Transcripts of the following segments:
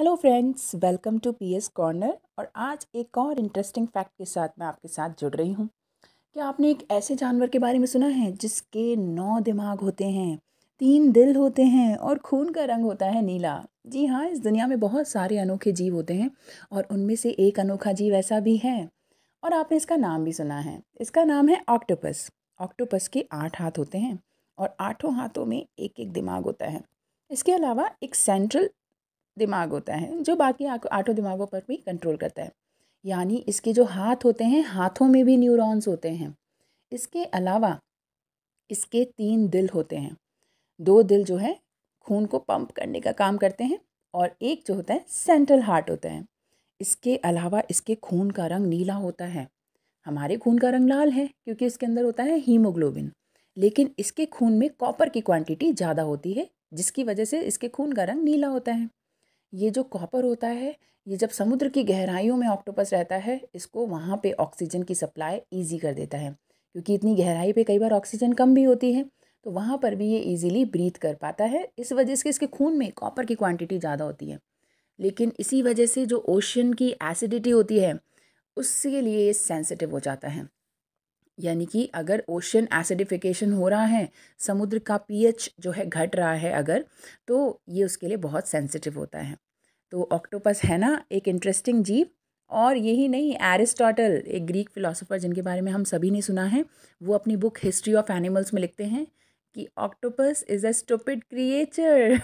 Hello friends welcome to PS corner और आज एक और इंटरेस्टिंग फैक्ट के साथ मैं आपके साथ जुड़ रही हूँ क्या आपने एक ऐसे जानवर के बारे में सुना है जिसके नौ दिमाग होते हैं तीन दिल होते हैं और खून का रंग होता है नीला जी हाँ इस दुनिया में बहुत सारे अनोखे जीव होते हैं और उनमें से एक अनोखा जीव ऐसा भी है और आपने इसका नाम भी सुना है इसका नाम है ऑक्टोपस ऑक्टोपस के आठ हाथ होते हैं और आठों हाथों में एक एक दिमाग होता है इसके अलावा एक सेंट्रल दिमाग होता है जो बाकी आठों दिमागों पर भी कंट्रोल करता है यानी इसके जो हाथ होते हैं हाथों में भी न्यूरॉन्स होते हैं इसके अलावा इसके तीन दिल होते हैं दो दिल जो है खून को पंप करने का काम करते हैं और एक जो होता है सेंट्रल हार्ट होता है इसके अलावा इसके खून का रंग नीला होता है हमारे खून का रंग लाल है क्योंकि इसके अंदर होता है हीमोग्लोबिन लेकिन इसके खून में कॉपर की क्वांटिटी ज़्यादा होती है जिसकी वजह से इसके खून का रंग नीला होता है ये जो कॉपर होता है ये जब समुद्र की गहराइयों में ऑक्टोपस रहता है इसको वहाँ पे ऑक्सीजन की सप्लाई ईजी कर देता है क्योंकि इतनी गहराई पे कई बार ऑक्सीजन कम भी होती है तो वहाँ पर भी ये इजीली ब्रीथ कर पाता है इस वजह से इसके खून में कॉपर की क्वांटिटी ज़्यादा होती है लेकिन इसी वजह से जो ओशन की एसिडिटी होती है उसके लिए ये सेंसिटिव हो जाता है यानी कि अगर ओशन एसिडिफिकेशन हो रहा है समुद्र का पीएच जो है घट रहा है अगर तो ये उसके लिए बहुत सेंसिटिव होता है तो ऑक्टोपस है ना एक इंटरेस्टिंग जीव और यही नहीं एरिस्टोटल एक ग्रीक फ़िलासफ़र जिनके बारे में हम सभी ने सुना है वो अपनी बुक हिस्ट्री ऑफ एनिमल्स में लिखते हैं कि octopus is a stupid creature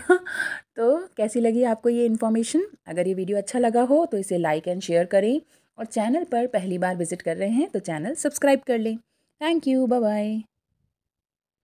तो कैसी लगी आपको ये इन्फॉर्मेशन अगर ये वीडियो अच्छा लगा हो तो इसे लाइक एंड शेयर करें और चैनल पर पहली बार विजिट कर रहे हैं तो चैनल सब्सक्राइब कर लें Thank you. Bye bye.